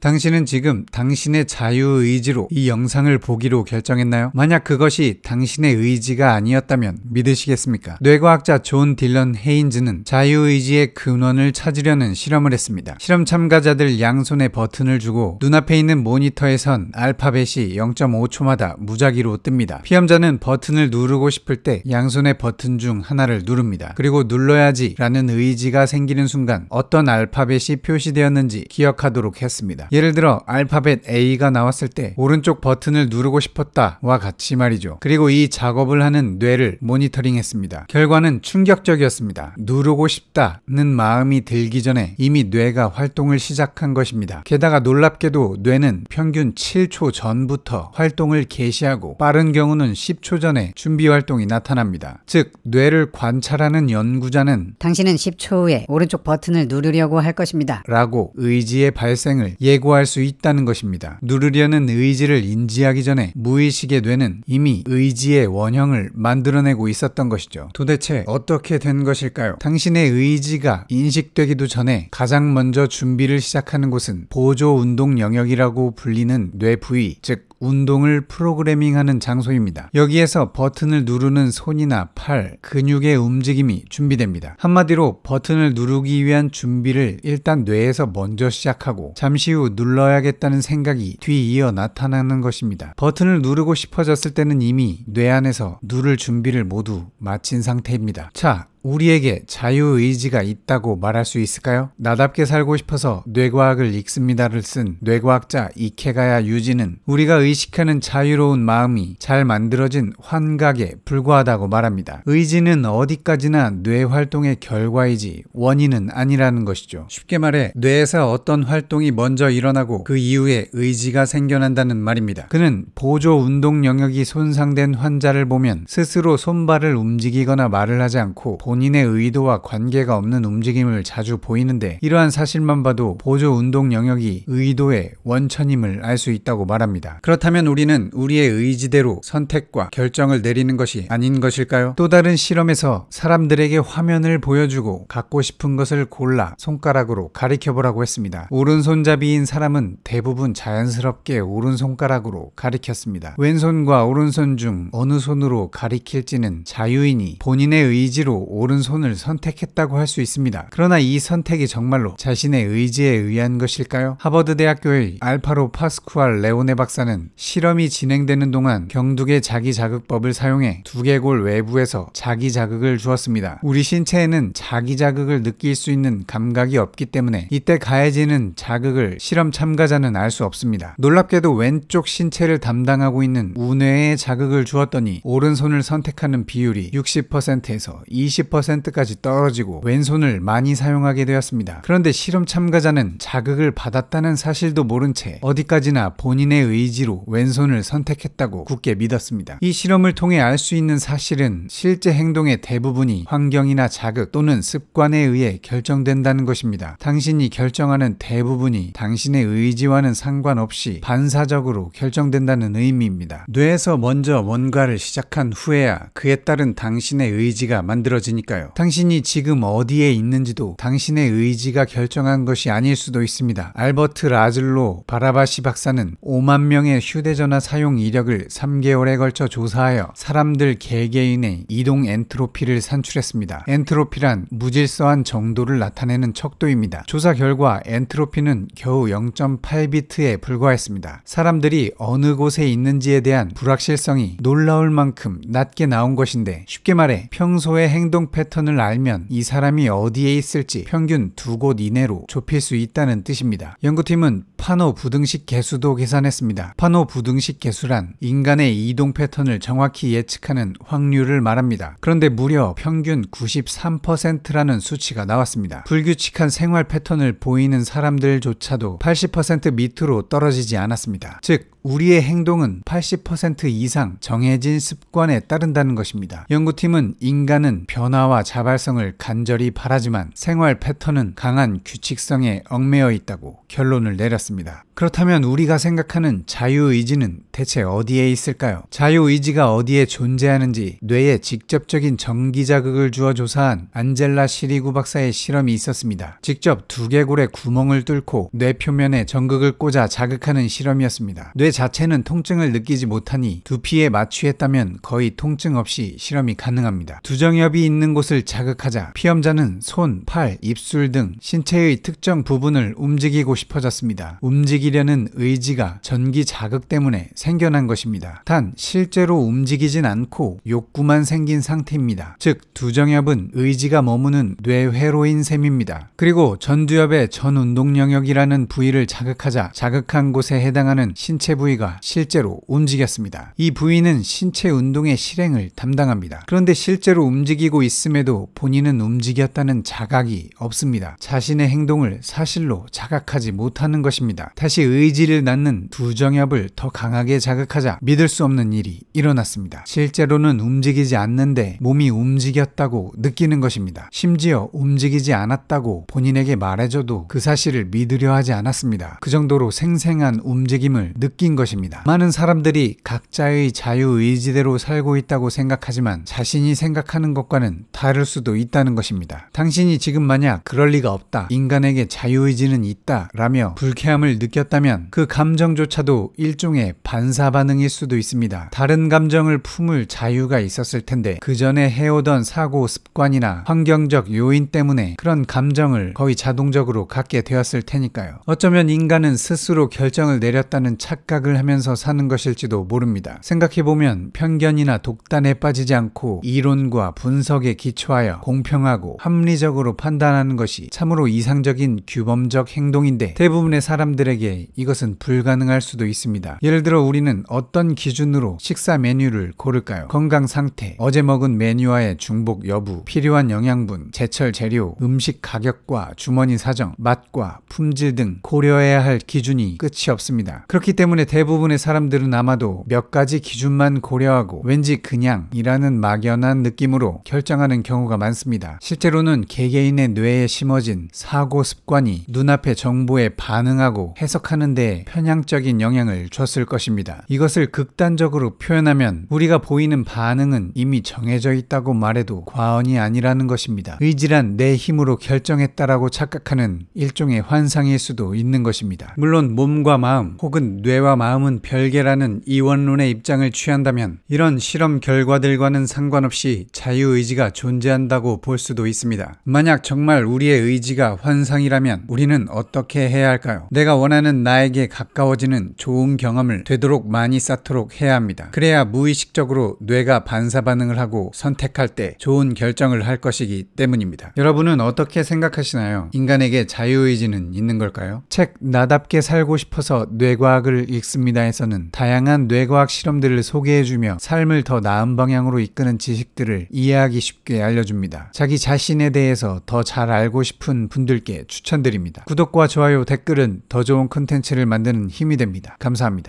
당신은 지금 당신의 자유의지로 이 영상을 보기로 결정했나요? 만약 그것이 당신의 의지가 아니었다면 믿으시겠습니까? 뇌과학자 존 딜런 헤인즈는 자유의지의 근원을 찾으려는 실험을 했습니다. 실험 참가자들 양손에 버튼을 주고 눈앞에 있는 모니터에선 알파벳이 0.5초마다 무작위로 뜹니다. 피험자는 버튼을 누르고 싶을 때 양손의 버튼 중 하나를 누릅니다. 그리고 눌러야지 라는 의지가 생기는 순간 어떤 알파벳이 표시되었는지 기억하도록 했습니다. 예를 들어 알파벳 A가 나왔을 때 오른쪽 버튼을 누르고 싶었다와 같이 말이죠. 그리고 이 작업을 하는 뇌를 모니터링했습니다. 결과는 충격적이었습니다. 누르고 싶다는 마음이 들기 전에 이미 뇌가 활동을 시작한 것입니다. 게다가 놀랍게도 뇌는 평균 7초 전부터 활동을 개시하고 빠른 경우는 10초 전에 준비 활동이 나타납니다. 즉 뇌를 관찰하는 연구자는 당신은 10초 후에 오른쪽 버튼을 누르려고 할 것입니다. 라고 의지의 발생을 예 제고할 수 있다는 것입니다. 누르려는 의지를 인지하기 전에 무의식의 뇌는 이미 의지의 원형을 만들어내고 있었던 것이죠. 도대체 어떻게 된 것일까요? 당신의 의지가 인식되기도 전에 가장 먼저 준비를 시작하는 곳은 보조 운동 영역이라고 불리는 뇌 부위, 즉 운동을 프로그래밍하는 장소입니다. 여기에서 버튼을 누르는 손이나 팔, 근육의 움직임이 준비됩니다. 한마디로 버튼을 누르기 위한 준비를 일단 뇌에서 먼저 시작하고 잠시 후 눌러야겠다는 생각이 뒤이어 나타나는 것입니다. 버튼을 누르고 싶어졌을 때는 이미 뇌 안에서 누를 준비를 모두 마친 상태입니다. 자, 우리에게 자유의지가 있다고 말할 수 있을까요? 나답게 살고 싶어서 뇌과학을 읽습니다를 쓴 뇌과학자 이케가야 유지는 우리가 의식하는 자유로운 마음이 잘 만들어진 환각에 불과하다고 말합니다. 의지는 어디까지나 뇌 활동의 결과이지 원인은 아니라는 것이죠. 쉽게 말해 뇌에서 어떤 활동이 먼저 일어나고 그 이후에 의지가 생겨난다는 말입니다. 그는 보조 운동 영역이 손상된 환자를 보면 스스로 손발을 움직이거나 말을 하지 않고 본인의 의도와 관계가 없는 움직임을 자주 보이는데 이러한 사실만 봐도 보조 운동 영역이 의도의 원천임을 알 수 있다고 말합니다. 그렇다면 우리는 우리의 의지대로 선택과 결정을 내리는 것이 아닌 것일까요? 또 다른 실험에서 사람들에게 화면을 보여주고 갖고 싶은 것을 골라 손가락으로 가리켜보라고 했습니다. 오른손잡이인 사람은 대부분 자연스럽게 오른손가락으로 가리켰습니다. 왼손과 오른손 중 어느 손으로 가리킬지는 자유인이 본인의 의지로 오른손을 선택했다고 할 수 있습니다. 그러나 이 선택이 정말로 자신의 의지에 의한 것일까요? 하버드대학교의 알파로 파스쿠알 레오네 박사는 실험이 진행되는 동안 경둑의 자기 자극법을 사용해 두개골 외부에서 자기 자극을 주었습니다. 우리 신체에는 자기 자극을 느낄 수 있는 감각이 없기 때문에 이때 가해지는 자극을 실험 참가자는 알 수 없습니다. 놀랍게도 왼쪽 신체를 담당하고 있는 우뇌에 자극을 주었더니 오른손을 선택하는 비율이 60%에서 20 20%까지 떨어지고 왼손을 많이 사용하게 되었습니다. 그런데 실험 참가자는 자극을 받았다는 사실도 모른 채 어디까지나 본인의 의지로 왼손을 선택했다고 굳게 믿었습니다. 이 실험을 통해 알 수 있는 사실은 실제 행동의 대부분이 환경이나 자극 또는 습관에 의해 결정된다는 것입니다. 당신이 결정하는 대부분이 당신의 의지와는 상관없이 반사적으로 결정된다는 의미입니다. 뇌에서 먼저 뭔가를 시작한 후에야 그에 따른 당신의 의지가 만들어지니 있으니까요. 당신이 지금 어디에 있는지도 당신의 의지가 결정한 것이 아닐 수도 있습니다. 알버트 라즐로 바라바시 박사는 5만 명의 휴대전화 사용 이력을 3개월에 걸쳐 조사하여 사람들 개개인의 이동 엔트로피를 산출했습니다. 엔트로피란 무질서한 정도를 나타내는 척도입니다. 조사 결과 엔트로피는 겨우 0.8비트에 불과했습니다. 사람들이 어느 곳에 있는지에 대한 불확실성이 놀라울 만큼 낮게 나온 것인데 쉽게 말해 평소의 행동 패턴을 알면 이 사람이 어디에 있을지 평균 두 곳 이내로 좁힐 수 있다는 뜻입니다. 연구팀은 파노 부등식 개수도 계산했습니다. 파노 부등식 개수란 인간의 이동 패턴을 정확히 예측하는 확률을 말합니다. 그런데 무려 평균 93%라는 수치가 나왔습니다. 불규칙한 생활 패턴을 보이는 사람들조차도 80% 밑으로 떨어지지 않았습니다. 즉, 우리의 행동은 80% 이상 정해진 습관에 따른다는 것입니다. 연구팀은 인간은 변화 변화와 자발성을 간절히 바라지만 생활 패턴은 강한 규칙성에 얽매여 있다고 결론을 내렸습니다. 그렇다면 우리가 생각하는 자유의지는 대체 어디에 있을까요? 자유의지가 어디에 존재하는지 뇌에 직접적인 전기자극을 주어 조사한 안젤라 시리구 박사의 실험이 있었습니다. 직접 두개골에 구멍을 뚫고 뇌 표면에 전극을 꽂아 자극하는 실험이었습니다. 뇌 자체는 통증을 느끼지 못하니 두피에 마취했다면 거의 통증 없이 실험이 가능합니다. 두정엽이 있는 있는 곳을 자극하자 피험자는 손, 팔, 입술 등 신체의 특정 부분을 움직이고 싶어졌습니다. 움직이려는 의지가 전기 자극 때문에 생겨난 것입니다. 단 실제로 움직이진 않고 욕구만 생긴 상태입니다. 즉 두정엽은 의지가 머무는 뇌회로인 셈입니다. 그리고 전두엽의 전운동 영역이라는 부위를 자극하자 자극한 곳에 해당하는 신체 부위가 실제로 움직였습니다. 이 부위는 신체 운동의 실행을 담당합니다. 그런데 실제로 움직이고 있습 있음에도 본인은 움직였다는 자각이 없습니다. 자신의 행동을 사실로 자각하지 못하는 것입니다. 다시 의지를 낳는 두 정협을 더 강하게 자극하자 믿을 수 없는 일이 일어났습니다. 실제로는 움직이지 않는데 몸이 움직였다고 느끼는 것입니다. 심지어 움직이지 않았다고 본인에게 말해줘도 그 사실을 믿으려 하지 않았습니다. 그 정도로 생생한 움직임을 느낀 것입니다. 많은 사람들이 각자의 자유의지대로 살고 있다고 생각하지만 자신이 생각하는 것과는 다를 수도 있다는 것입니다. 당신이 지금 만약 그럴 리가 없다, 인간에게 자유의지는 있다, 라며 불쾌함을 느꼈다면 그 감정조차도 일종의 반사반응일 수도 있습니다. 다른 감정을 품을 자유가 있었을 텐데 그 전에 해오던 사고 습관이나 환경적 요인 때문에 그런 감정을 거의 자동적으로 갖게 되었을 테니까요. 어쩌면 인간은 스스로 결정을 내렸다는 착각을 하면서 사는 것일지도 모릅니다. 생각해보면 편견이나 독단에 빠지지 않고 이론과 분석에 분석에 기초하여 공평하고 합리적으로 판단하는 것이 참으로 이상적인 규범적 행동인데 대부분의 사람들에게 이것은 불가능할 수도 있습니다. 예를 들어 우리는 어떤 기준으로 식사 메뉴를 고를까요? 건강 상태, 어제 먹은 메뉴와의 중복 여부, 필요한 영양분, 제철 재료, 음식 가격과 주머니 사정, 맛과 품질 등 고려해야 할 기준이 끝이 없습니다. 그렇기 때문에 대부분의 사람들은 아마도 몇 가지 기준만 고려하고 왠지 그냥이라는 막연한 느낌으로 결정 발생하는 경우가 많습니다. 실제로는 개개인의 뇌에 심어진 사고 습관이 눈앞의 정보에 반응하고 해석하는 데 편향적인 영향을 줬을 것입니다. 이것을 극단적으로 표현하면 우리가 보이는 반응은 이미 정해져 있다고 말해도 과언이 아니라는 것입니다. 의지란 내 힘으로 결정했다라고 착각하는 일종의 환상일 수도 있는 것입니다. 물론 몸과 마음 혹은 뇌와 마음은 별개라는 이원론의 입장을 취한다면 이런 실험 결과들과는 상관없이 자유의지가 존재한다고 볼 수도 있습니다. 만약 정말 우리의 의지가 환상이라면 우리는 어떻게 해야 할까요? 내가 원하는 나에게 가까워지는 좋은 경험을 되도록 많이 쌓도록 해야 합니다. 그래야 무의식적으로 뇌가 반사 반응을 하고 선택할 때 좋은 결정을 할 것이기 때문입니다. 여러분은 어떻게 생각하시나요? 인간에게 자유의지는 있는 걸까요? 책 나답게 살고 싶어서 뇌과학을 읽습니다에서는 다양한 뇌과학 실험들을 소개해주며 삶을 더 나은 방향으로 이끄는 지식들을 이해하기 쉽게 쉽게 알려줍니다. 자기 자신에 대해서 더 잘 알고 싶은 분들께 추천드립니다. 구독과 좋아요, 댓글은 더 좋은 콘텐츠를 만드는 힘이 됩니다. 감사합니다.